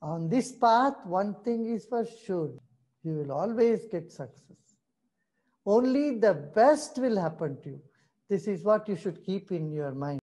On this path, one thing is for sure you will always get success. Only the best will happen to you. This is what you should keep in your mind.